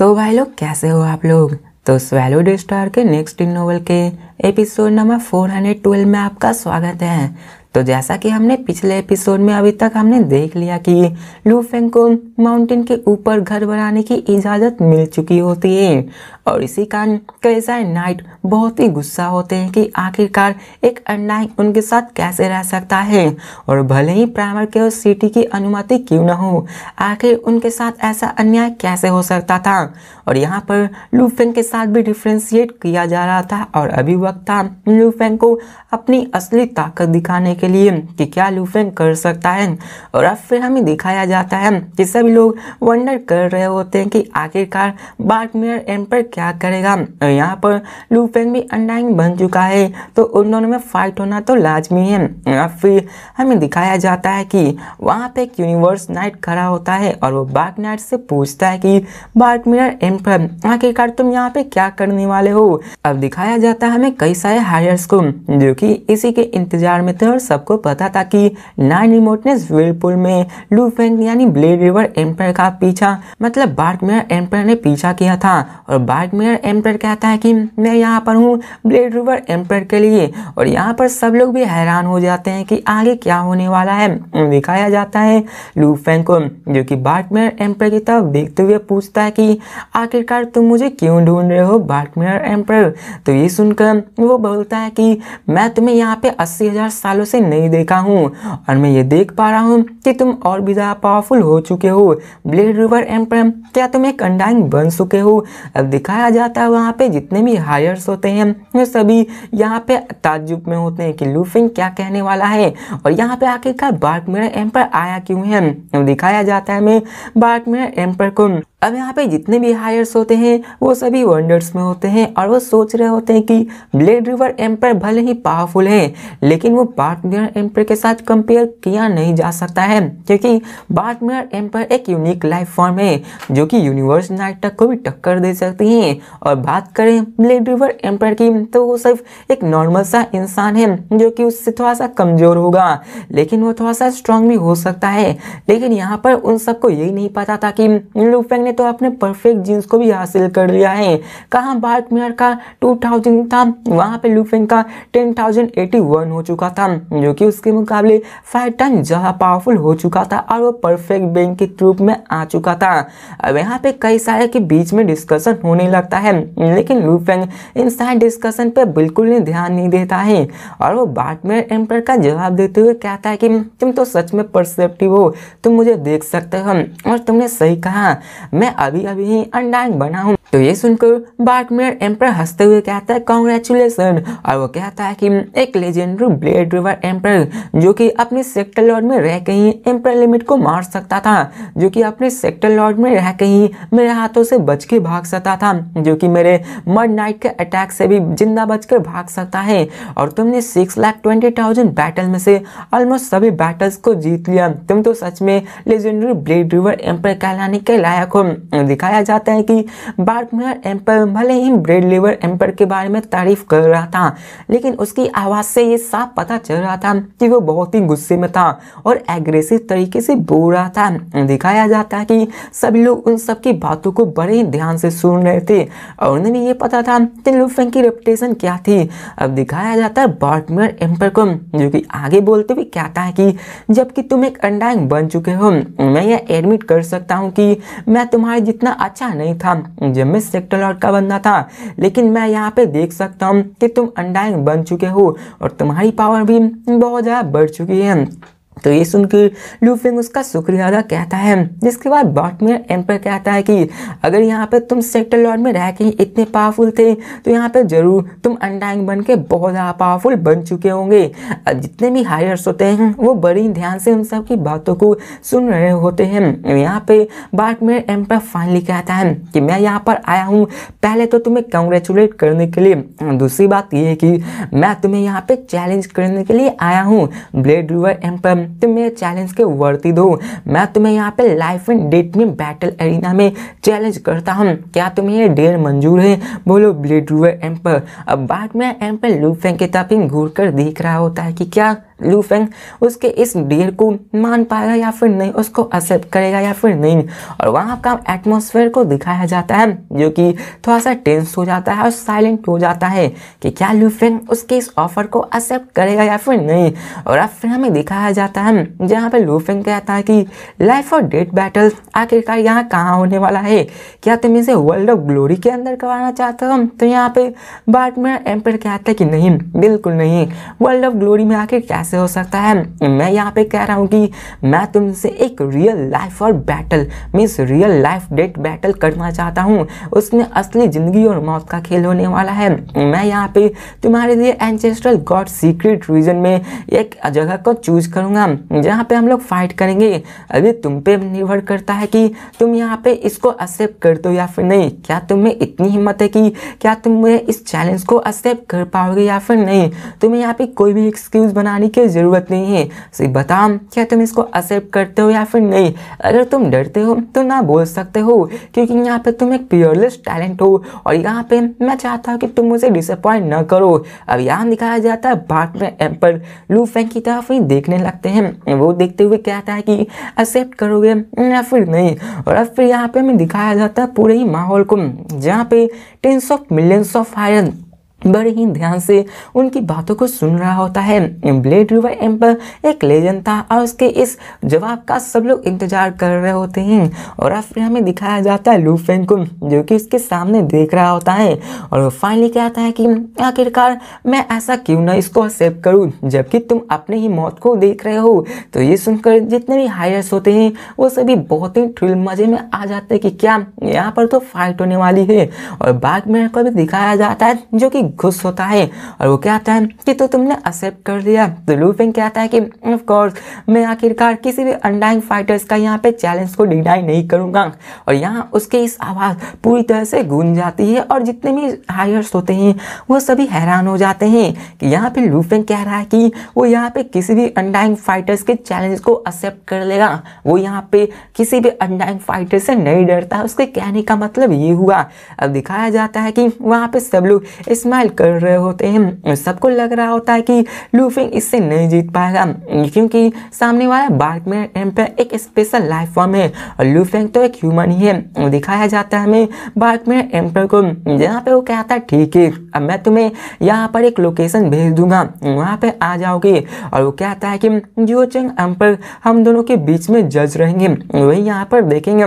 तो भाई लोग कैसे हो आप लोग तो स्वेलोड स्टार के नेक्स्ट इन नोवल के एपिसोड नंबर 412 में आपका स्वागत है तो जैसा कि हमने पिछले एपिसोड में अभी तक हमने देख लिया कि लूफेंग को माउंटेन के ऊपर घर बनाने की इजाज़त मिल चुकी होती है और इसी कारण कई नाइट बहुत ही गुस्सा होते हैं कि आखिरकार एक अन्नायक उनके साथ कैसे रह सकता है और भले ही प्राइमर के उस सिटी की अनुमति क्यों ना हो आखिर उनके साथ ऐसा अन्याय कैसे हो सकता था और यहाँ पर लूफेंग के साथ भी डिफ्रेंशिएट किया जा रहा था और अभी वक्त था लूफेंग को अपनी असली ताकत दिखाने के लिए कि क्या लूफेन कर सकता है और अब फिर हमें दिखाया जाता है कि सभी लोग वंडर कर रहे होते हैं कि आखिरकार बाटमियर एम पर क्या करेगा और यहाँ पर लूफेन भी अंडाइंग बन चुका है तो उन दोनों में फाइट होना तो लाजमी है अब फिर हमें दिखाया जाता है कि वहाँ पर एक यूनिवर्स नाइट खड़ा होता है और वो बार्क नाइट से पूछता है कि बार्क मिरर एम पर आखिरकार तुम यहाँ पे क्या करने वाले हो अब दिखाया जाता है हमें कई सारे हायर्स को जो कि इसी के इंतजार में थे और सबको पता था कि नाइन रिमोट ने व्हीलपुल में लूफेंग यानी ब्लेड रिवर एम्पायर का पीछा मतलब बार्कमेयर एम्पायर ने पीछा किया था और बार्कमेयर एम्पायर कहता है कि मैं यहाँ पर हूँ ब्लेड रिवर एम्पायर के लिए और यहाँ पर सब लोग भी हैरान हो जाते हैं कि आगे क्या होने वाला है दिखाया जाता है लूफेंग को जो कि बार्टमेयर एम्पायर की तरफ देखते हुए पूछता है कि आखिरकार तुम मुझे क्यों ढूंढ रहे हो बार्टमेयर एम्पायर तो ये सुनकर वो बोलता है कि मैं तुम्हें यहाँ पे अस्सी हज़ार सालों से से नहीं देखा हूँ और मैं ये देख पा रहा हूँ कि तुम और भी ज़्यादा पावरफुल हो चुके हो ब्लेड रिवर एम्प्रम क्या तुम एक अंडाइन बन चुके हो अब दिखाया जाता है वहाँ पे जितने भी हायर्स होते हैं वो सभी यहाँ पे ताजुब में होते हैं कि लूफिंग क्या कहने वाला है और यहाँ पे आखिरकार बार्क मेरा एम्पर आया क्यों है अब दिखाया जाता है मैं बार्क मेरा एम्पर को अब यहाँ पे जितने भी हायर्स होते हैं वो सभी वंडर्स में होते हैं और वो सोच रहे होते हैं कि ब्लेड रिवर एम्पर भले ही पावरफुल है लेकिन वो बार्क बार्टमियर एम्पर के साथ कंपेयर किया नहीं जा सकता है क्योंकि बार्टमियर एम्पर एक यूनिक लाइफ फॉर्म है जो कि यूनिवर्स नाइटक को भी टक्कर दे सकती है और बात करें ब्लेड रिवर एम्पर की तो वो सिर्फ एक नॉर्मल सा इंसान है जो कि उससे थोड़ा सा कमज़ोर होगा लेकिन वो थोड़ा सा स्ट्रांग भी हो सकता है लेकिन यहाँ पर उन सबको यही नहीं पता था कि लुफेंग ने तो अपने परफेक्ट जीन्स को भी हासिल कर लिया है कहाँ बार्टमियर का टू था वहाँ पर लुफेंग का टेन हो चुका था जो कि उसके मुकाबले फाइव टाइम ज़्यादा पावरफुल हो चुका था और वो परफेक्ट बैंक के रूप में आ चुका था अब यहाँ पे कई सारे के बीच में डिस्कशन होने लगता है लेकिन लूफेंग इन सारे डिस्कशन पर बिल्कुल नहीं ध्यान नहीं देता है और वो बाद में एम्पर का जवाब देते हुए कहता है कि तुम तो सच में परसेप्टिव हो तुम मुझे देख सकते हो और तुमने सही कहा मैं अभी अभी ही अंडाइन बना हूँ तो ये सुनकर बाटमियर एम्पर हंसते हुए कहता है कॉन्ग्रेचुलेसन और वो कहता है कि एक लेजेंडरी ब्लेड रिवर एम्प्रल जो कि अपने सेक्टर लॉर्ड में रह के ही एम्प्रल लिमिट को मार सकता था जो कि अपने सेक्टर लॉर्ड में रह के ही मेरे हाथों से बच के भाग सकता था जो कि मेरे मड नाइट के अटैक से भी जिंदा बच कर भाग सकता है और तुमने six lakh twenty thousand battle में से ऑलमोस्ट सभी बैटल्स को जीत लिया तुम तो सच में लेजेंडरी ब्लेड रिवर एम्पर कहलाने के लायक हो दिखाया जाता है कि बार्कमेयर एम्पर भले ही ब्लेड रिवर एम्पर के बारे में तारीफ कर रहा था लेकिन उसकी आवाज़ से ये साफ पता चल रहा था कि वो बहुत ही गुस्से में था और एग्रेसिव तरीके से बोल रहा था दिखाया जाता है कि सभी लोग उन सब की बातों को बड़े ही ध्यान से सुन रहे थे और उन्हें भी ये पता था कि लुफेंग की रेपुटेशन क्या थी अब दिखाया जाता है बार्टमर एम्पर को जो कि आगे बोलते हुए कहता है कि जबकि तुम एक अंडाइंग बन चुके हो मैं यह एडमिट कर सकता हूँ कि मैं तुम्हारे जितना अच्छा नहीं था जब मैं सेक्टर लॉर्ड का बनना था लेकिन मैं यहाँ पे देख सकता हूँ कि तुम अंडाइंग बन चुके हो और तुम्हारी पावर भी बहुत ज़्यादा बढ़ चुकी है तो ये सुनकर लूफिंग उसका शुक्रिया अदा कहता है जिसके बाद बॉटमियर एम्पर कहता है कि अगर यहाँ पे तुम सेक्टर लॉर्ड में रह के ही इतने पावरफुल थे तो यहाँ पे जरूर तुम अंडाइंग बन के बहुत ज़्यादा पावरफुल बन चुके होंगे जितने भी हायर्स होते हैं वो बड़ी ध्यान से उन सब की बातों को सुन रहे होते हैं यहाँ पे बॉटमियर एम्पर फाइनली कहता है कि मैं यहाँ पर आया हूँ पहले तो तुम्हें कंग्रेचुलेट करने के लिए दूसरी बात ये है कि मैं तुम्हें यहाँ पर चैलेंज करने के लिए आया हूँ ब्लेड रिवर एम्पर मैं तुम्हें चैलेंज के वर्ती दो मैं तुम्हें यहाँ पे लाइफ एंड डेट में बैटल एरिना में चैलेंज करता हूँ क्या तुम्हें ये डेल मंजूर है बोलो ब्लेड रूवर एम्पर अब बाद में एम्पर लूफेंग के तापिंग घूर कर देख रहा होता है कि क्या लूफेंग उसके इस डील को मान पाएगा या फिर नहीं उसको एक्सेप्ट करेगा या फिर नहीं और वहाँ का एटमोसफेयर को दिखाया जाता है जो कि थोड़ा सा टेंस हो जाता है और साइलेंट हो जाता है कि क्या लूफेंग उसके इस ऑफर को एक्सेप्ट करेगा या फिर नहीं और अब फिर हमें दिखाया जाता है जहाँ पर लूफेंग कहता है कि लाइफ और डेथ बैटल आखिरकार यहाँ कहाँ होने वाला है क्या तुम इसे वर्ल्ड ऑफ ग्लोरी के अंदर करवाना चाहते हो तो यहाँ पे बाटमेर एम्पर कहता है कि नहीं बिल्कुल नहीं वर्ल्ड ऑफ ग्लोरी में आखिर कैसे कैसे हो सकता है मैं यहाँ पे कह रहा हूँ कि मैं तुमसे एक रियल लाइफ और battle means real life death battle करना चाहता हूँ उसमें असली ज़िंदगी और मौत का खेल होने वाला है मैं यहाँ पे तुम्हारे लिए एंसेस्ट्रल गॉड सीक्रेट रीजन में एक जगह को चूज करूँगा जहाँ पे हम लोग फाइट करेंगे अभी तुम पे निर्भर करता है कि तुम यहाँ पे इसको एक्सेप्ट कर दो या फिर नहीं क्या तुम्हें इतनी हिम्मत है कि क्या तुम इस चैलेंज को एक्सेप्ट कर पाओगे या फिर नहीं तुम्हें यहाँ पे कोई भी एक्सक्यूज़ बनाने की की ज़रूरत नहीं है सिर्फ बताओ क्या तुम इसको एक्सेप्ट करते हो या फिर नहीं अगर तुम डरते हो तो ना बोल सकते हो क्योंकि यहाँ पे तुम एक प्योरलेस टैलेंट हो और यहाँ पे मैं चाहता हूँ कि तुम मुझे डिसअपॉइंट ना करो अब यहाँ दिखाया जाता है बाट में एम्पर लू फेंग की तरफ ही देखने लगते हैं वो देखते हुए कहता है कि एक्सेप्ट करोगे या फिर नहीं और अब फिर यहाँ पे हमें दिखाया जाता है पूरे ही माहौल को जहाँ पे tens of millions of iron बड़े ही ध्यान से उनकी बातों को सुन रहा होता है ब्लेड रिवर एम्पर एक लेजेंड था और उसके इस जवाब का सब लोग इंतजार कर रहे होते हैं और अब फिर हमें दिखाया जाता है लूफेन को जो कि उसके सामने देख रहा होता है और वो फाइनली कहता है कि आखिरकार मैं ऐसा क्यों ना इसको एक्सेप्ट करूँ जबकि तुम अपने ही मौत को देख रहे हो तो ये सुनकर जितने भी हायर्स होते हैं वो सभी बहुत ही थ्रिल मज़े में आ जाते हैं कि क्या यहाँ पर तो फाइट होने वाली है और बाग मेरे को भी दिखाया जाता है जो कि खुश होता है और वो क्या आता है कि तो तुमने एक्सेप्ट कर लिया तो लूफिंग कहता है कि ऑफ कोर्स मैं आखिरकार किसी भी अंडाइंग फाइटर्स का यहाँ पे चैलेंज को डिनाई नहीं करूँगा और यहाँ उसके इस आवाज़ पूरी तरह से गूंज जाती है और जितने भी हायर्स होते हैं वो सभी हैरान हो जाते हैं कि यहाँ पे लूफिंग कह रहा है कि वो यहाँ पे किसी भी अंडाइंग फाइटर्स के चैलेंज को एक्सेप्ट कर लेगा वो यहाँ पे किसी भी अंडाइंग फाइटर से नहीं डरता उसके कहने का मतलब ये हुआ अब दिखाया जाता है कि वहाँ पे सब लोग इसमें स्माइल कर रहे होते हैं सबको लग रहा होता है कि लूफिंग इससे नहीं जीत पाएगा क्योंकि सामने वाला बार्क में एम्पायर एक स्पेशल लाइफ फॉर्म है और लूफिंग तो एक ह्यूमन ही है दिखाया जाता है हमें बार्क में एम्पायर को जहाँ पे वो कहता है ठीक है अब मैं तुम्हें यहाँ पर एक लोकेशन भेज दूंगा वहाँ पे आ जाओगे और वो कहता है कि जो चेंग एम्पायर हम दोनों के बीच में जज रहेंगे वही यहाँ पर देखेंगे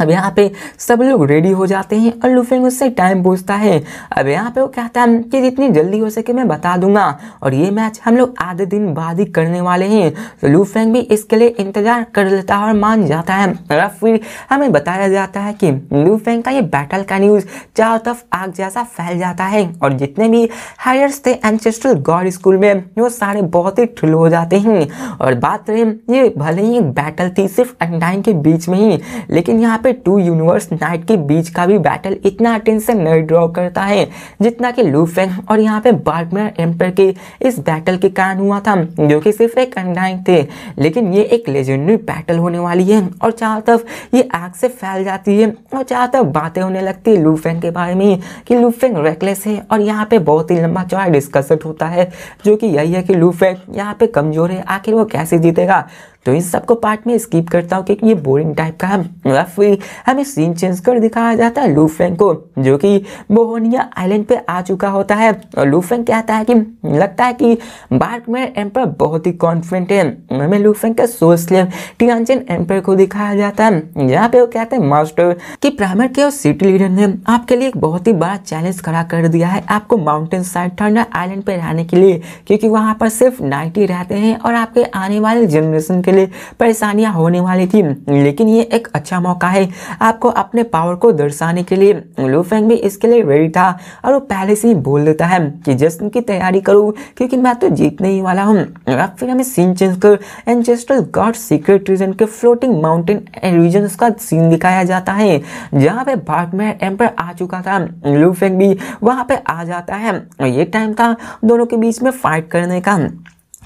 अब यहाँ पे सब लोग रेडी हो जाते हैं और लुफेंग उससे टाइम पूछता है अब यहाँ पे वो कहता है कि जितनी जल्दी हो सके मैं बता दूंगा और ये मैच हम लोग आधे दिन बाद ही करने वाले हैं तो लूफेंग भी इसके लिए इंतज़ार कर लेता है और मान जाता है और फिर हमें बताया जाता है कि लूफेंग का ये बैटल का न्यूज़ चारों तरफ आग जैसा फैल जाता है और जितने भी हायर्स थे एनचेस्टर गॉड स्कूल में वो सारे बहुत ही ठुल हो जाते हैं और बात रहे ये भले ही एक बैटल थी सिर्फ अंडाइन के बीच में ही लेकिन यहाँ पे पे टू यूनिवर्स नाइट के बीच का भी बैटल इतना अटेंशन नहीं ड्रॉ करता है जितना कि लू और यहाँ पे बार्कमेर एम्पर के इस बैटल के कारण हुआ था जो कि सिर्फ एक अंडाइन थे लेकिन ये एक लेजेंडरी बैटल होने वाली है और चारों तरफ ये आग से फैल जाती है और चारों तरफ बातें होने लगती है लूफेंग के बारे में कि लूफेंग रेकलेस है और यहाँ पे बहुत ही लंबा चौड़ा डिस्कशन होता है जो कि यही है कि लूफेंग यहाँ पे कमज़ोर है आखिर वो कैसे जीतेगा तो इन सबको पार्ट में स्किप करता हूँ क्योंकि ये बोरिंग टाइप का रफली हमें सीन चेंज कर दिखाया जाता है लूफ्रेंग को जो कि बोहोनिया आइलैंड पे आ चुका होता है और लूफ्रेंग कहता है कि लगता है कि बार्क में एम्पर बहुत ही कॉन्फिडेंट है हमें लूफ्रेंग का सोच लिया टियांचन एम्पर को दिखाया जाता है यहाँ पे वो कहते हैं मास्टर की प्राइमर के और सिटी लीडर ने आपके लिए एक बहुत ही बड़ा चैलेंज खड़ा कर दिया है आपको माउंटेन साइड ठंडा आइलैंड पे रहने के लिए क्योंकि वहाँ पर सिर्फ नाइटी रहते हैं और आपके आने वाले जनरेशन के लिए परेशानियां होने वाली थी लेकिन ये एक अच्छा मौका है आपको अपने पावर को दर्शाने के लिए लूफेंग भी इसके लिए रेडी था और वो पहले से ही बोल देता है कि जश्न की तैयारी करूँ क्योंकि मैं तो जीतने ही वाला हूँ अब फिर हमें सीन चेंज कर एंजेस्ट्रल गॉड सीक्रेट रीजन के फ्लोटिंग माउंटेन रीजन का सीन दिखाया जाता है जहाँ पे भाग में एम्पर आ चुका था लूफेंग भी वहाँ पे आ जाता है ये टाइम था दोनों के बीच में फाइट करने का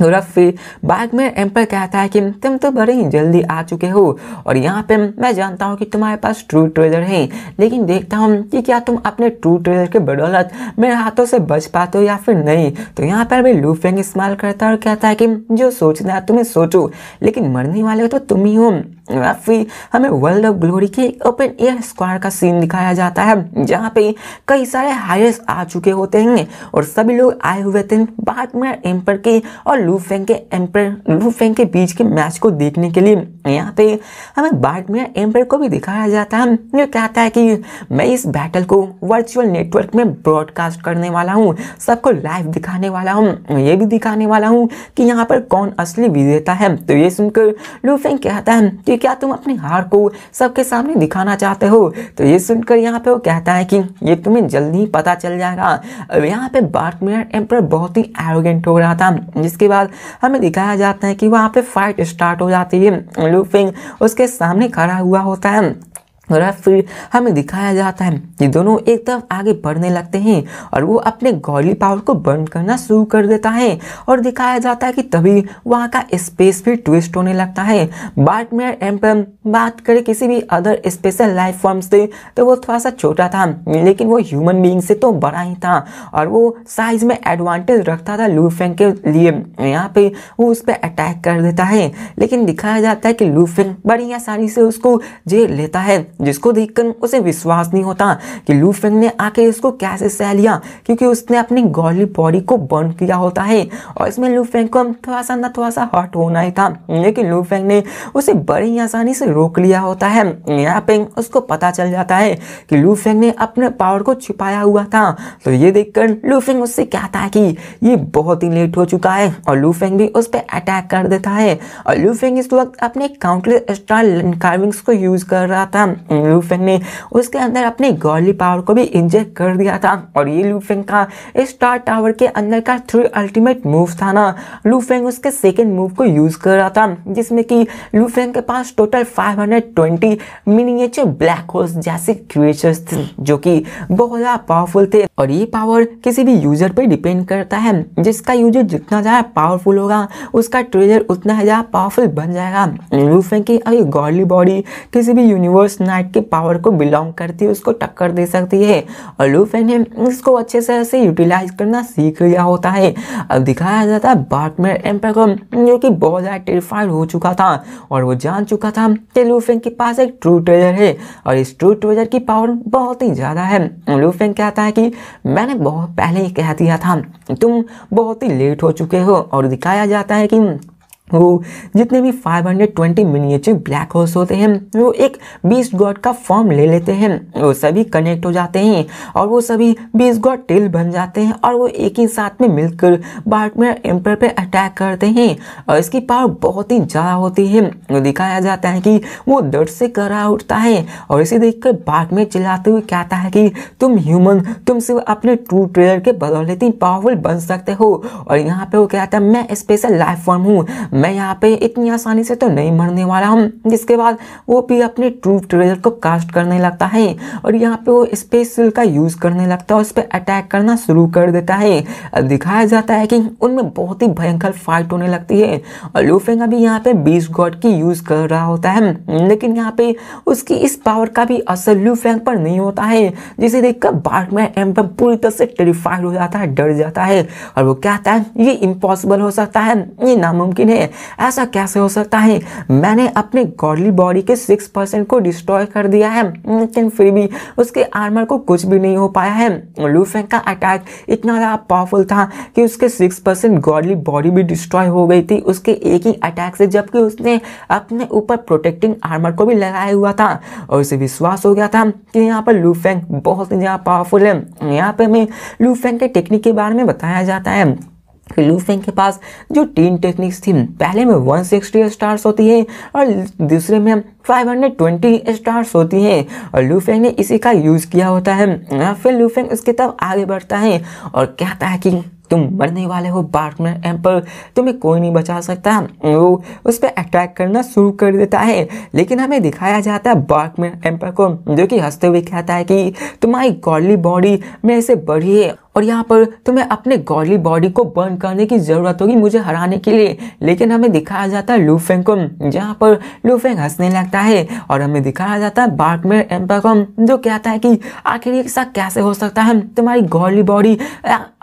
थोड़ा तो फिर बाग में एम्पर कहता है कि तुम तो बड़े ही जल्दी आ चुके हो और यहाँ पे मैं जानता हूँ कि तुम्हारे पास ट्रू ट्रेलर है लेकिन देखता हूँ कि क्या तुम अपने ट्रू ट्रेलर के बदौलत मेरे हाथों से बच पाते हो या फिर नहीं तो यहाँ पर भी लूफेंग इस्तेमाल करता है और कहता है कि जो सोचना है तुम्हें सोचो लेकिन मरने वाले तो तुम ही हो फिर हमें वर्ल्ड ऑफ ग्लोरी के ओपन एयर स्क्वायर का सीन दिखाया जाता है जहाँ पे कई सारे हायर्स आ चुके होते हैं और सभी लोग आए हुए थे बाटमैन एम्पर के और लू फेंग के एम्पर लू फेंग के बीच के मैच को देखने के लिए यहाँ पे हमें बाटमैन एम्पर को भी दिखाया जाता है जो कहता है कि मैं इस बैटल को वर्चुअल नेटवर्क में ब्रॉडकास्ट करने वाला हूँ सबको लाइव दिखाने वाला हूँ ये भी दिखाने वाला हूँ कि यहाँ पर कौन असली विजेता है तो ये सुनकर लू फेंग कहता है कि कि क्या तुम अपनी हार को सबके सामने दिखाना चाहते हो तो ये सुनकर यहाँ पे वो कहता है कि ये तुम्हें जल्दी ही पता चल जाएगा अब यहाँ पे बार्टमियर एम्पर बहुत ही एरोगेंट हो रहा था जिसके बाद हमें दिखाया जाता है कि वहाँ पे फाइट स्टार्ट हो जाती है लूफिंग उसके सामने खड़ा हुआ होता है और फिर हमें दिखाया जाता है कि दोनों एक तरफ आगे बढ़ने लगते हैं और वो अपने गौली पावर को बर्न करना शुरू कर देता है और दिखाया जाता है कि तभी वहाँ का स्पेस भी ट्विस्ट होने लगता है बाट में एम्पम बात करें किसी भी अदर स्पेशल लाइफ फॉर्म से तो वो थोड़ा सा छोटा था लेकिन वो ह्यूमन बींग से तो बड़ा ही था और वो साइज में एडवांटेज रखता था लूफेंग के लिए यहाँ पे वो उस पर अटैक कर देता है लेकिन दिखाया जाता है कि लूफेंग बड़ी आसानी से उसको जेल लेता है जिसको देखकर उसे विश्वास नहीं होता कि लूफेंग ने आके इसको कैसे सह लिया क्योंकि उसने अपनी गॉली बॉडी को बर्न किया होता है और इसमें लूफेंग को थोड़ा सा ना थोड़ा सा हॉट होना ही था लेकिन लूफेंग ने उसे बड़े ही आसानी से रोक लिया होता है यहाँ पे उसको पता चल जाता है कि लू फेंग ने अपने पावर को छिपाया हुआ था तो ये देखकर लूफेंग उससे कहता है कि ये बहुत ही लेट हो चुका है और लू फेंग भी उस पर अटैक कर देता है और लू फेंग इस वक्त अपने काउंटलेस स्टार कार्विंग्स को यूज़ कर रहा था लूफेंग ने उसके अंदर अपनी गॉली पावर को भी इंजेक्ट कर दिया था और ये लूफेंग का स्टार टावर के अंदर का थ्री अल्टीमेट मूव था ना लूफेंग उसके सेकेंड मूव को यूज़ कर रहा था जिसमें कि लूफेंग के पास टोटल 520 मिनिएचर ब्लैक होल्स जैसे क्रिएचर्स थे जो कि बहुत ज़्यादा पावरफुल थे और ये पावर किसी भी यूज़र पर डिपेंड करता है जिसका यूजर जितना ज़्यादा पावरफुल होगा उसका ट्रेजर उतना ज़्यादा पावरफुल बन जाएगा लूफेंग की अभी गॉडली बॉडी किसी भी यूनिवर्स न नाइट की पावर को बिलोंग करती है उसको टक्कर दे सकती है और लूफेन ने इसको अच्छे से ऐसे यूटिलाइज करना सीख लिया होता है अब दिखाया जाता है बैटमैन एम्पर को जो कि बहुत ज़्यादा टेरिफाइड हो चुका था और वो जान चुका था कि लूफेन के पास एक ट्रू ट्रेजर है और इस ट्रू ट्रेजर की पावर बहुत ही ज़्यादा है लूफेन कहता है कि मैंने बहुत पहले ही कह दिया था तुम बहुत ही लेट हो चुके हो और दिखाया जाता है कि वो जितने भी 520 मिनिएचर ब्लैक होल्स होते हैं वो एक बीस गॉड का फॉर्म ले लेते हैं वो सभी कनेक्ट हो जाते हैं और वो सभी बीस गॉड टेल बन जाते हैं और वो एक ही साथ में मिलकर बार्टमेयर एम्पर पे अटैक करते हैं और इसकी पावर बहुत ही ज़्यादा होती है दिखाया जाता है कि वो दर्द से करा उठता है और इसे देख कर में चिल्लाते हुए कहता है कि तुम ह्यूमन तुम सिर्फ अपने ट्रू ट्रेलर के बदौलत ही पावरफुल बन सकते हो और यहाँ पर वो कहता है मैं स्पेशल लाइफ फॉर्म हूँ मैं यहाँ पे इतनी आसानी से तो नहीं मरने वाला हूँ जिसके बाद वो भी अपने ट्रू ट्रेलर को कास्ट करने लगता है और यहाँ पे वो स्पेस का यूज़ करने लगता है उस पर अटैक करना शुरू कर देता है दिखाया जाता है कि उनमें बहुत ही भयंकर फाइट होने लगती है और लूफेंग अभी यहाँ पे बीस गॉड की यूज़ कर रहा होता है लेकिन यहाँ पे उसकी इस पावर का भी असर लूफेंग पर नहीं होता है जिसे देखकर एम पर पूरी तरह से टेरिफाइड हो जाता है डर जाता है और वो कहता है ये इम्पॉसिबल हो सकता है ये नामुमकिन है ऐसा कैसे हो सकता है मैंने अपने गॉडली बॉडी के सिक्स परसेंट को डिस्ट्रॉय कर दिया है लेकिन फिर भी उसके आर्मर को कुछ भी नहीं हो पाया है लूफेंग का अटैक इतना ज़्यादा पावरफुल था कि उसके सिक्स परसेंट गॉडली बॉडी भी डिस्ट्रॉय हो गई थी उसके एक ही अटैक से जबकि उसने अपने ऊपर प्रोटेक्टिंग आर्मर को भी लगाया हुआ था और उसे विश्वास हो गया था कि यहाँ पर लूफेंग बहुत ही ज़्यादा पावरफुल है यहाँ पर हमें लूफेंग के टेक्निक के बारे में बताया जाता है लूफेंग के पास जो तीन टेक्निक्स थी पहले में 160 स्टार्स होती हैं और दूसरे में 520 स्टार्स होती हैं और लूफेंग ने इसी का यूज़ किया होता है हाँ, फिर लूफेंग उसके तरफ आगे बढ़ता है और कहता है कि तुम मरने वाले हो पार्टनर एम्पर तुम्हें कोई नहीं बचा सकता वो उस पर अटैक करना शुरू कर देता है लेकिन हमें दिखाया जाता है बार्कमैन एम्पर को जो कि हंसते हुए कहता है कि तुम्हारी गॉडली बॉडी मेरे से बड़ी है और यहाँ पर तुम्हें अपने गॉडली बॉडी को बर्न करने की ज़रूरत होगी मुझे हराने के लिए लेकिन हमें दिखाया जाता है लूफेंग को जहाँ पर लूफेंग हंसने लगता है और हमें दिखाया जाता है बार्कमेर एम्पाकम जो कहता है कि आखिर एक साथ कैसे हो सकता है तुम्हारी गॉडली बॉडी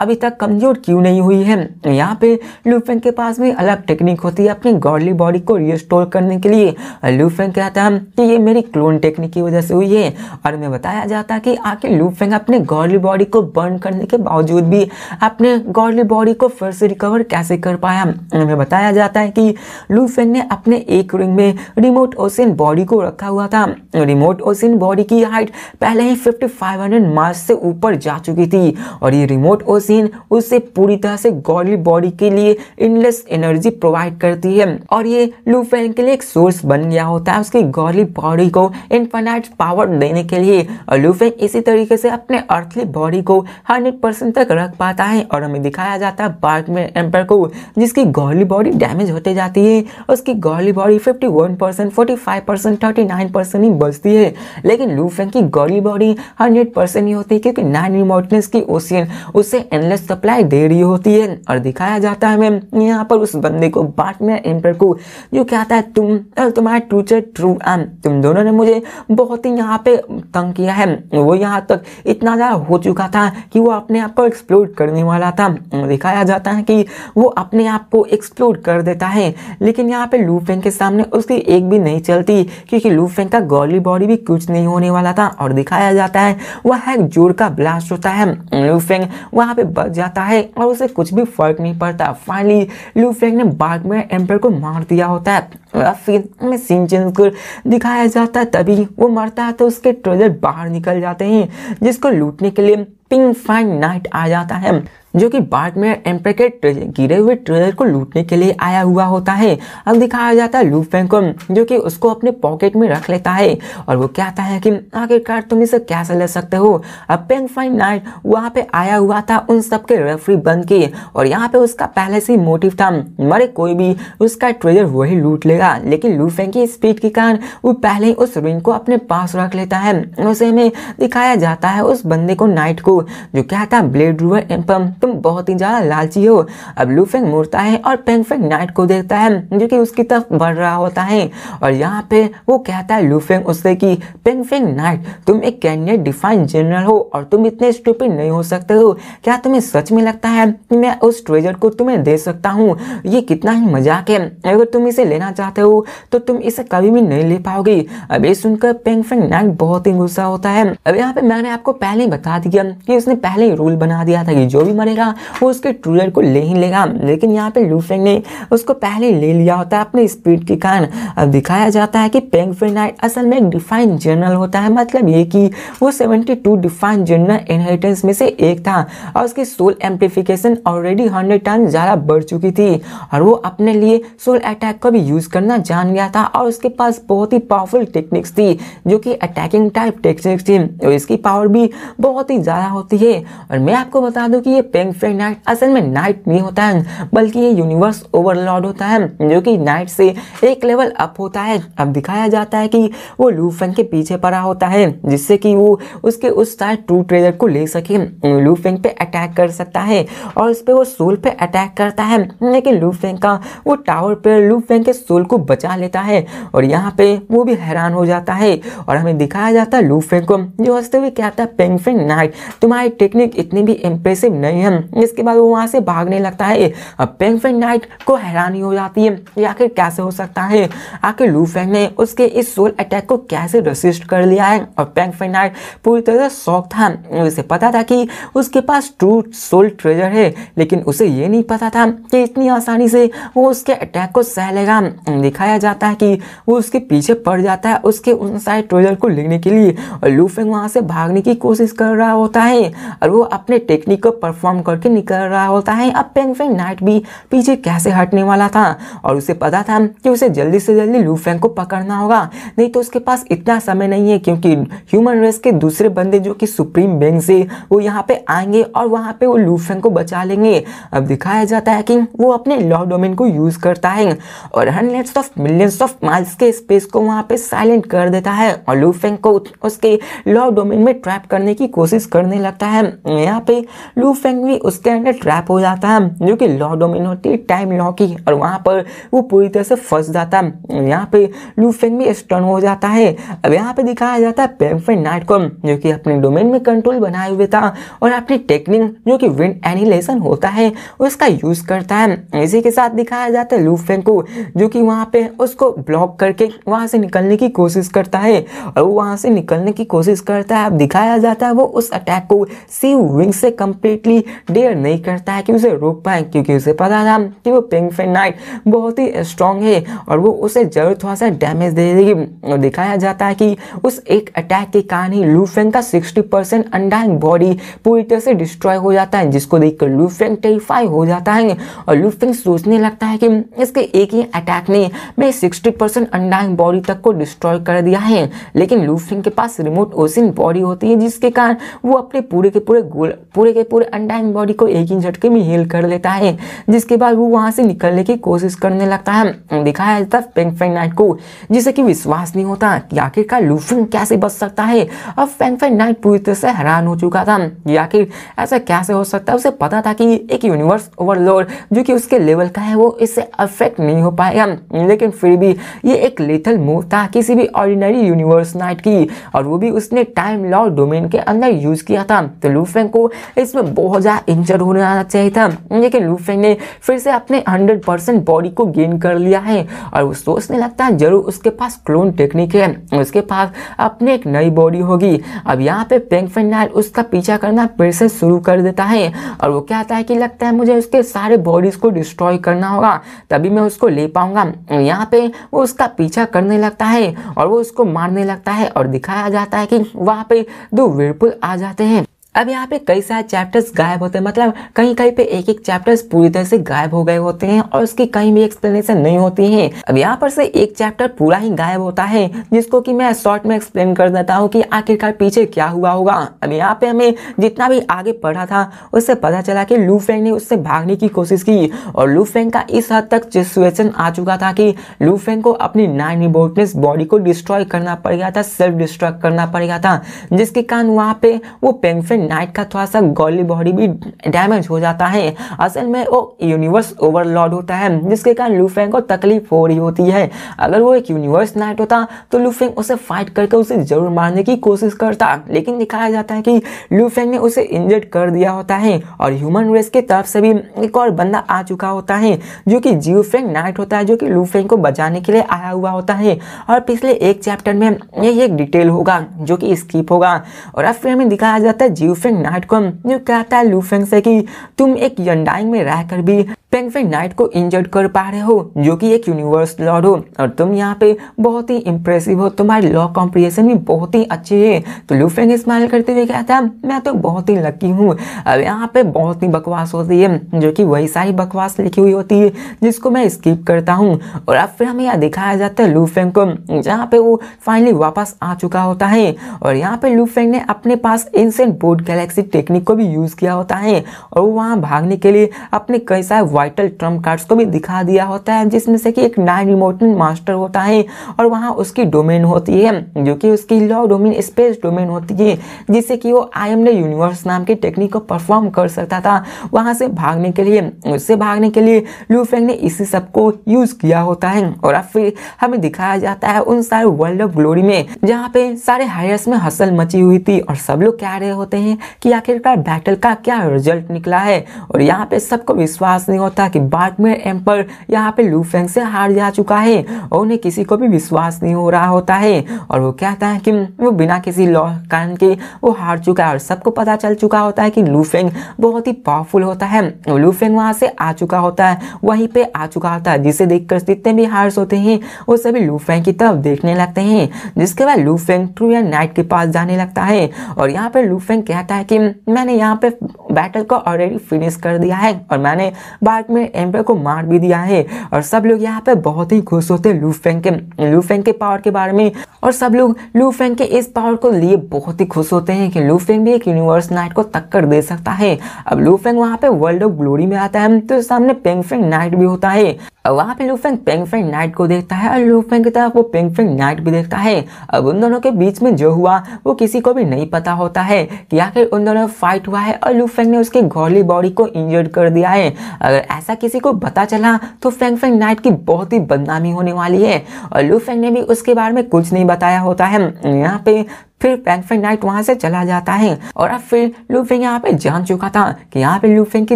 अभी तक कमज़ोर क्यों नहीं हुई है यहाँ पे लूफेंग के पास भी अलग टेक्निक होती है अपनी गॉडली बॉडी को रिस्टोर करने के लिए लूफेंग कहता है कि ये मेरी क्लोन टेक्निक की वजह से हुई है और हमें बताया जाता है कि आखिर लूफेंग अपने गॉडली बॉडी को बर्न करने के बावजूद भी अपने गॉडली बॉडी को फिर से रिकवर कैसे कर पाया उन्हें बताया जाता है कि लूफेन ने अपने एक रिंग में रिमोट ओसिन बॉडी को रखा हुआ था रिमोट ओसिन बॉडी की हाइट पहले ही फिफ्टी 5500 मार्च से ऊपर जा चुकी थी और ये रिमोट ओसिन उससे पूरी तरह से गॉडली बॉडी के लिए इनलेस एनर्जी प्रोवाइड करती है और ये लूफेन के लिए एक सोर्स बन गया होता है उसकी गॉडली बॉडी को इनफाइनाइट पावर देने के लिए और लूफेन इसी तरीके से अपने अर्थली बॉडी को हंड्रेड परसेंट तक रख पाता है और हमें दिखाया जाता है पार्क में एम्पर को जिसकी गॉली बॉडी डैमेज होते जाती है उसकी godly body fifty one percent forty five percent thirty nine percent ही बचती है लेकिन लूफेंग की गॉली बॉडी हंड्रेड परसेंट ही होती है क्योंकि नाइन रिमोटनेस की ओशियन उसे एनलेस सप्लाई दे रही होती है और दिखाया जाता है हमें यहाँ पर उस बंदे को में एम्पर को जो कहता है तुम और तुम्हारा ट्रूचर ट्रू एम तुम दोनों ने मुझे बहुत ही यहाँ पे तंग किया है वो यहाँ तक इतना ज़्यादा हो चुका था कि वो अपने अपने आप को एक्सप्लोर करने वाला था दिखाया जाता है कि वो अपने आप को एक्सप्लोर कर देता है लेकिन यहाँ पे लू फेंग के सामने उसकी एक भी नहीं चलती क्योंकि लू फेंग का गोली बॉडी भी कुछ नहीं होने वाला था और दिखाया जाता है वह है जोर का ब्लास्ट होता है लू फेंग वहाँ पे बच जाता है और उसे कुछ भी फर्क नहीं पड़ता फाइनली लू फेंग ने बाद में एम्पर को मार दिया होता है फिर में सिंचन को दिखाया जाता है तभी वो मरता है तो उसके ट्रेजर बाहर निकल जाते हैं जिसको लूटने के लिए पिंक फाइन नाइट आ जाता है जो कि बाद में एम्पे के गिरे हुए ट्रेलर को लूटने के लिए आया हुआ होता है अब दिखाया जाता है लूफ को जो कि उसको अपने पॉकेट में रख लेता है और वो कहता है कि आखिरकार तुम इसे कैसे ले सकते हो अब पेन फाइन नाइट वहाँ पे आया हुआ था उन सब के रेफरी बन के और यहाँ पे उसका पहले से ही मोटिव था मरे कोई भी उसका ट्रेलर वही लूट लेगा लेकिन लूप की स्पीड के कारण वो पहले ही उस रिंग को अपने पास रख लेता है उसे में दिखाया जाता है उस बंदे को नाइट को जो कहता है ब्लेड रूवर एम्पम तुम बहुत ही ज़्यादा लालची हो अब लूफेंग मुड़ता है और पेंगफेंग नाइट को देखता है जो कि उसकी तरफ बढ़ रहा होता है और यहाँ पे वो कहता है लूफेंग उससे कि पेंगफेंग नाइट तुम एक कैंडिडेट डिफाइन जनरल हो और तुम इतने स्टूपिड नहीं हो सकते हो क्या तुम्हें सच में लगता है कि मैं उस ट्रेजर को तुम्हें दे सकता हूँ ये कितना ही मजाक है अगर तुम इसे लेना चाहते हो तो तुम इसे कभी भी नहीं ले पाओगे अब ये सुनकर पेंगफेंग नाइट बहुत ही गुस्सा होता है अब यहाँ पे मैंने आपको पहले ही बता दिया कि उसने पहले ही रूल बना दिया था कि जो भी मरे लेगा वो उसके ट्रूलर को ले ही लेगा लेकिन यहाँ पे लूफेंग ने उसको पहले ले लिया होता है अपने स्पीड के कारण अब दिखाया जाता है कि पेंग फेनाइट असल में एक डिफाइन जनरल होता है मतलब ये कि वो 72 डिफाइन जनरल इनहेरिटेंस में से एक था और उसकी soul amplification already hundred ton ज़्यादा बढ़ चुकी थी और वो अपने लिए सोल अटैक को भी यूज़ करना जान गया था और उसके पास बहुत ही पावरफुल टेक्निक्स थी जो कि अटैकिंग टाइप टेक्निक्स थी और इसकी पावर भी बहुत ही ज़्यादा होती है और मैं आपको बता दूँ कि ये टेंग फेयर नाइट असल में नाइट नहीं होता है बल्कि ये यूनिवर्स ओवरलॉड होता है जो कि नाइट से एक लेवल अप होता है अब दिखाया जाता है कि वो लूफेंग के पीछे पड़ा होता है जिससे कि वो उसके उस साइड ट्रू ट्रेजर को ले सके लूफेंग पे अटैक कर सकता है और उस पर वो सोल पे अटैक करता है लेकिन लूफेंग का वो टावर पे लूफेंग के सोल को बचा लेता है और यहाँ पे वो भी हैरान हो जाता है और हमें दिखाया जाता है लूफेंग को जो हंसते हुए कहता है फेंग नाइट तुम्हारी टेक्निक इतनी भी इम्प्रेसिव नहीं है हैं इसके बाद वो वहाँ से भागने लगता है पेंगफेंग नाइट को हैरानी हो जाती है ये आखिर कैसे हो सकता है आखिर लूफेंग ने उसके इस सोल अटैक को कैसे रसिस्ट कर लिया है और पेंगफेंग नाइट पूरी तरह से शौक था उसे पता था कि उसके पास ट्रू सोल ट्रेजर है लेकिन उसे ये नहीं पता था कि इतनी आसानी से वो उसके अटैक को सह लेगा दिखाया जाता है कि वो उसके पीछे पड़ जाता है उसके उन सारे ट्रेजर को लेने के लिए और लूफेंग वहाँ से भागने की कोशिश कर रहा होता है और वो अपने टेक्निक को परफॉर्म काम करके निकल रहा होता है अब पेनफेंग नाइट भी पीछे कैसे हटने वाला था और उसे पता था कि उसे जल्दी से जल्दी लूफेंग को पकड़ना होगा नहीं तो उसके पास इतना समय नहीं है क्योंकि ह्यूमन रेस के दूसरे बंदे जो कि सुप्रीम बैंक से वो यहाँ पे आएंगे और वहाँ पे वो लूफेंग को बचा लेंगे अब दिखाया जाता है कि वो अपने लॉ डोमेन को यूज़ करता है और hundreds of millions of miles के स्पेस को वहाँ पे साइलेंट कर देता है और लूफेंग को उसके लॉ डोमेन में ट्रैप करने की कोशिश करने लगता है यहाँ पे लूफेंग भी उसके अंदर ट्रैप हो जाता है जो कि लॉ डोमिन होती है टाइम लॉ की और वहाँ पर वो पूरी तरह से फंस जाता है यहाँ पे लूफेंग भी स्टर्न हो जाता है अब यहाँ पे दिखाया जाता है पेम्फे नाइट को जो कि अपने डोमेन में कंट्रोल बनाए हुए था और अपनी टेक्निक जो कि विंड एनिलेशन होता है उसका यूज़ करता है इसी के साथ दिखाया जाता है लूफेंग को जो कि वहाँ पे उसको ब्लॉक करके वहाँ से निकलने की कोशिश करता है और वो वहाँ से निकलने की कोशिश करता है अब दिखाया जाता है वो उस अटैक को सी विंग से कम्प्लीटली डेयर नहीं करता है कि उसे रोक पाए क्योंकि उसे पता था कि वो पिंक फेन नाइट बहुत ही स्ट्रांग है और वो उसे जरूर थोड़ा सा डैमेज दे देगी और दिखाया जाता है कि उस एक अटैक के कारण ही लूफेंग का सिक्सटी परसेंट अनडाइंग बॉडी पूरी तरह से डिस्ट्रॉय हो जाता है जिसको देख कर लूफेंग टेरीफाई हो जाता है और लूफेंग सोचने लगता है कि इसके एक ही अटैक ने मेरे सिक्सटी परसेंट अनडाइंग बॉडी तक को डिस्ट्रॉय कर दिया है लेकिन लूफेंग के पास रिमोट ओसिन बॉडी होती है जिसके कारण वो अपने पूरे के पूरे गोल पूरे के पूरे अंडाइन अपनी बॉडी को एक ही झटके में हील कर लेता है जिसके बाद वो वहां से निकलने की कोशिश करने लगता है दिखाया जाता है पेंग फेंग नाइट को जिसे कि विश्वास नहीं होता कि आखिरकार लूफिन कैसे बच सकता है और फेंग फेंग नाइट पूरी तरह से हैरान हो चुका था कि आखिर ऐसा कैसे हो सकता है उसे पता था कि एक यूनिवर्स ओवरलोड जो कि उसके लेवल का है वो इससे अफेक्ट नहीं हो पाएगा लेकिन फिर भी ये एक लेथल मूव था किसी भी ऑर्डिनरी यूनिवर्स नाइट की और वो भी उसने टाइम लॉ डोमेन के अंदर यूज़ किया था तो लूफेंग को इसमें बहुत ज़्यादा इंजर होने आना चाहिए था लेकिन लूफेन ने फिर से अपने 100 परसेंट बॉडी को गेन कर लिया है और उस दोस्त ने लगता है जरूर उसके पास क्लोन टेक्निक है उसके पास अपनी एक नई बॉडी होगी अब यहाँ पे पेंग फेनाल उसका पीछा करना फिर से शुरू कर देता है और वो क्या आता है कि लगता है मुझे उसके सारे बॉडीज़ को डिस्ट्रॉय करना होगा तभी मैं उसको ले पाऊंगा यहाँ पे वो उसका पीछा करने लगता है और वो उसको मारने लगता है और दिखाया जाता है कि वहाँ पे दो वीरपुल आ जाते हैं अब यहाँ पे कई सारे चैप्टर्स गायब होते हैं मतलब कहीं कहीं पे एक एक चैप्टर्स पूरी तरह से गायब हो गए होते हैं और उसकी कहीं भी एक्सप्लेनेशन नहीं होती है अब यहाँ पर से एक चैप्टर पूरा ही गायब होता है जिसको कि मैं शॉर्ट में एक्सप्लेन कर देता हूँ कि आखिरकार पीछे क्या हुआ होगा अब यहाँ पे हमें जितना भी आगे पढ़ा था उससे पता चला कि लू फेंग ने उससे भागने की कोशिश की और लू फेंग का इस हद तक सिचुएशन आ चुका था कि लू फेंग को अपनी नाइन इम्पोर्टेंस बॉडी को डिस्ट्रॉय करना पड़ गया था सेल्फ डिस्ट्रॉय करना पड़ गया था जिसके कारण वहाँ पे वो पेंगफेंग नाइट का थोड़ा सा गॉली बॉडी भी डैमेज हो जाता है असल में वो यूनिवर्स ओवरलोड होता है जिसके कारण लूफेंग को तकलीफ हो रही होती है अगर वो एक यूनिवर्स नाइट होता तो लूफेंग उसे फाइट करके उसे जरूर मारने की कोशिश करता लेकिन दिखाया जाता है कि लूफेंग ने उसे इंजर्ड कर दिया होता है और ह्यूमन रेस की तरफ से भी एक और बंदा आ चुका होता है जो कि जियोफेंग नाइट होता है जो कि लूफेंग को बचाने के लिए आया हुआ होता है और पिछले एक चैप्टर में यही एक डिटेल होगा जो कि स्कीप होगा और अब फिर हमें दिखाया जाता है लूफेंग नाइट को न्यू कहता है लूफेंग से कि तुम एक यंडाइंग में रहकर भी पेंगफेंग नाइट को इंजर्ड कर पा रहे हो जो कि एक यूनिवर्स लॉर्ड हो और तुम यहाँ पे बहुत ही इम्प्रेसिव हो तुम्हारी लॉ कॉम्प्रिएशन भी बहुत ही अच्छी है तो लूफेंग स्माइल करते हुए कहता है मैं तो बहुत ही लकी हूँ अब यहाँ पे बहुत ही बकवास होती है जो कि वही सारी बकवास लिखी हुई होती है जिसको मैं स्किप करता हूँ और अब फिर हमें यहाँ दिखाया जाता है लूफेंग को जहाँ पे वो फाइनली वापस आ चुका होता है और यहाँ पे लूफेंग ने अपने पास ancient board remote galaxy technique को भी यूज़ किया होता है और वो वहाँ भागने के लिए अपने कई सारे वाइटल ट्रम्प कार्ड्स को भी दिखा दिया होता है जिसमें से कि एक नाइन रिमोट मास्टर होता है और वहाँ उसकी डोमेन होती है जो कि उसकी लॉ डोमेन स्पेस डोमेन होती है जिससे कि वो आई एम द यूनिवर्स नाम की टेक्निक को परफॉर्म कर सकता था वहां से भागने के लिए उससे भागने के लिए लू फेंग ने इसी सब को यूज़ किया होता है और अब फिर हमें दिखाया जाता है उन सारे वर्ल्ड ऑफ ग्लोरी में जहाँ पे सारे हायर्स में हसल मची हुई थी और सब लोग कह रहे होते हैं हैं कि आखिरकार बैटल का क्या रिजल्ट निकला है और यहाँ पे सबको विश्वास नहीं होता कि बाटमेर एम्पर यहाँ पे लूफेंग से हार जा चुका है और उन्हें किसी को भी विश्वास नहीं हो रहा होता है और वो कहता है कि वो बिना किसी लॉ कारण के वो हार चुका है और सबको पता चल चुका होता है कि लूफेंग बहुत ही पावरफुल होता है लूफेंग वहाँ से आ चुका होता है वहीं पर आ चुका होता है जिसे देख जितने भी हार्स होते हैं वो सभी लूफेंग की तरफ देखने लगते हैं जिसके बाद लूफेंग ट्रू या नाइट के पास जाने लगता है और यहाँ पर लूफेंग कह कहता है कि मैंने यहाँ पे बैटल को ऑलरेडी फिनिश कर दिया है और मैंने बाद में एम्पर को मार भी दिया है और सब लोग यहाँ पे बहुत ही खुश होते हैं लूफेंग के लूफेंग के पावर के बारे में और सब लोग लूफेंग के इस पावर को लिए बहुत ही खुश होते हैं कि लूफेंग भी एक यूनिवर्स नाइट को टक्कर दे सकता है अब लूफेंग वहाँ पे वर्ल्ड ऑफ ग्लोरी में आता है तो सामने पेंगफेंग नाइट भी होता है और वहां पे लूफेंग पेंग फेंग नाइट को देखता है और लूफेंग की तरफ वो पेंग फेंग नाइट भी देखता है अब उन दोनों के बीच में जो हुआ वो किसी को भी नहीं पता होता है कि आखिर उन दोनों में फाइट हुआ है और लूफेंग ने उसके घोली बॉडी को इंजर्ड कर दिया है अगर ऐसा किसी को पता चला तो फेंग फेंग नाइट की बहुत ही बदनामी होने वाली है और लूफेंग ने भी उसके बारे में कुछ नहीं बताया होता है यहाँ पे फिर पैनफिन नाइट वहां से चला जाता है और अब फिर लूफेंग यहाँ पे जान चुका था कि यहाँ पे लूफेंग के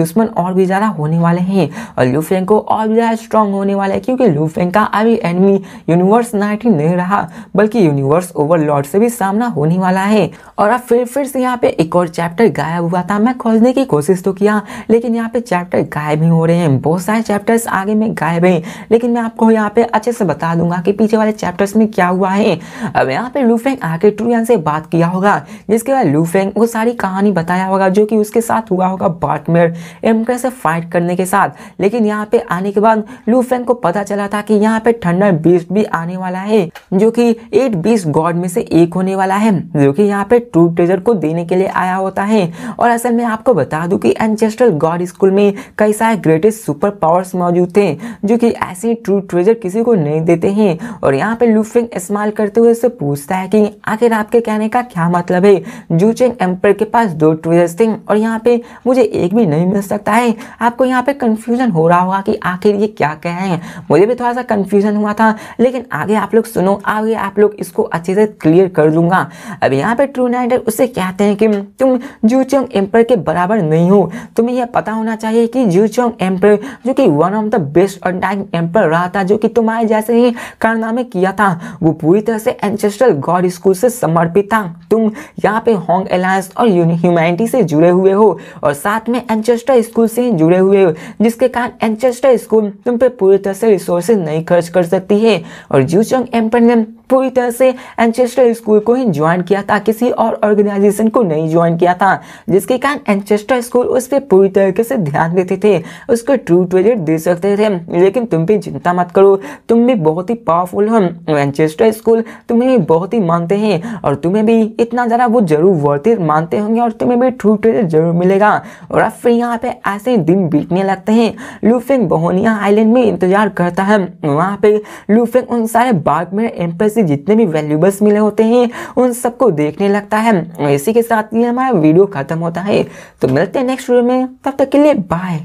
दुश्मन और भी ज़्यादा होने वाले हैं और लूफेंग को और भी ज़्यादा स्ट्रॉन्ग होने वाला है क्योंकि लूफेंग का अभी एनिमी यूनिवर्स नाइट ही नहीं रहा बल्कि यूनिवर्स ओवरलॉर्ड से भी सामना होने वाला है और अब फिर फिर से यहाँ पे एक और चैप्टर गायब हुआ था मैं खोजने की कोशिश तो किया लेकिन यहाँ पे चैप्टर गायब ही हो रहे हैं बहुत सारे चैप्टर्स आगे में गायब है लेकिन मैं आपको यहाँ पे अच्छे से बता दूंगा कि पीछे वाले चैप्टर्स में क्या हुआ है अब यहाँ पे लूफेंग आके ट्रू लूफेन से बात किया होगा जिसके बाद लूफेंग वो सारी कहानी बताया होगा जो कि उसके साथ हुआ होगा बाटमेर एम्प्रेस से फाइट करने के साथ लेकिन यहाँ पे आने के बाद लूफेंग को पता चला था कि यहाँ पे ठंडर बीस्ट भी आने वाला है जो कि एट बीस गॉड में से एक होने वाला है जो कि यहाँ पे ट्रू ट्रेजर को देने के लिए आया होता है और असल में आपको बता दू की एंचेस्टर गॉड स्कूल में कई सारे ग्रेटेस्ट सुपर पावर्स मौजूद थे जो कि ऐसे ट्रू ट्रेजर किसी को नहीं देते हैं और यहाँ पे लूफेंग इस्तेमाल करते हुए उससे पूछता है कि आखिर आपके आपके कहने का क्या मतलब है जूचेंग एम्पर के पास दो थे और यहाँ पे मुझे एक भी नहीं मिल सकता है आपको यहाँ पे कन्फ्यूजन हो रहा होगा कि आखिर ये क्या कह रहे हैं मुझे भी थोड़ा सा कन्फ्यूजन हुआ था लेकिन आगे आप लोग सुनो आगे आप लोग इसको अच्छे से क्लियर कर दूंगा अब यहाँ पे ट्रू नाइडर उसे कहते हैं कि तुम जूचोंग एम्पर के बराबर नहीं हो तुम्हें यह पता होना चाहिए कि जूचोंग एम्पर जो कि one of the best all time emperor रहा था जो कि तुम्हारे जैसे ही कारनामे किया था वो पूरी तरह से एंसेस्ट्रल गॉड स्कूल से समर्थ पिता तुम यहाँ पे होंग अलायंस और ह्यूमैनिटी से जुड़े हुए हो और साथ में एंचेस्टर स्कूल से जुड़े हुए हो जिसके कारण एंचेस्टर स्कूल तुम पे पूरी तरह से रिसोर्सेज नहीं खर्च कर सकती है और जूचोंग एम्पर पूरी तरह से एनचेस्टर स्कूल को ही ज्वाइन किया था किसी और ऑर्गेनाइजेशन को नहीं ज्वाइन किया था जिसके कारण एनचेस्टर स्कूल उस पर पूरी तरीके से ध्यान देते थे उसको ट्रू क्रेडिट दे सकते थे लेकिन तुम भी चिंता मत करो तुम भी बहुत ही पावरफुल हो एनचेस्टर स्कूल तुम्हें बहुत ही मानते हैं और तुम्हें भी इतना ज़्यादा वो जरूर वर्थित मानते होंगे और तुम्हें भी ट्रू क्रेडिट जरूर मिलेगा और अब फिर यहाँ पे ऐसे ही दिन बीतने लगते हैं लूफेंग बोहोनिया आइलैंड में इंतजार करता है वहाँ पे लूफेंग उन सारे बाग में एम्प्रेस से जितने भी वैल्यूबल्स मिले होते हैं उन सबको देखने लगता है इसी के साथ ही हमारा वीडियो खत्म होता है तो मिलते हैं नेक्स्ट वीडियो में तब तक के लिए बाय